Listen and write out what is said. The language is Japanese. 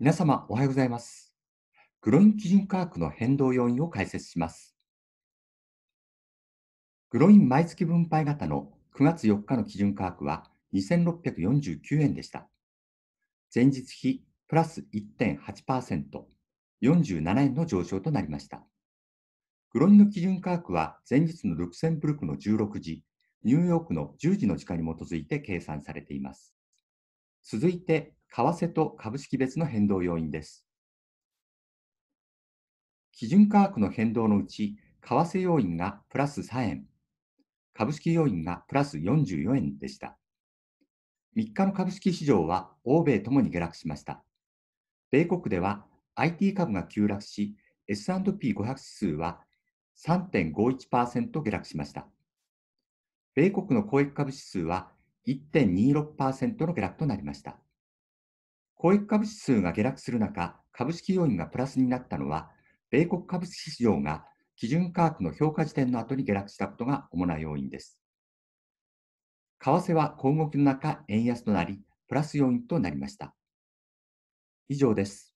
皆様おはようございます。グロイン基準価格の変動要因を解説します。グロイン毎月分配型の9月4日の基準価格は2649円でした。前日比プラス1.8%、47円の上昇となりました。グロインの基準価格は前日のルクセンブルクの16時、ニューヨークの10時の時間に基づいて計算されています。続いて為替と株式別の変動要因です。基準価格の変動のうち、為替要因がプラス3円、株式要因がプラス44円でした。3日の株式市場は欧米ともに下落しました。米国では IT 株が急落し、S&P500 指数は3.51%下落しました。米国の公益株指数は1.26%の下落となりました。公益株指数が下落する中、株式要因がプラスになったのは、米国株式市場が基準価格の評価時点の後に下落したことが主な要因です。為替は小動きの中、円安となり、プラス要因となりました。以上です。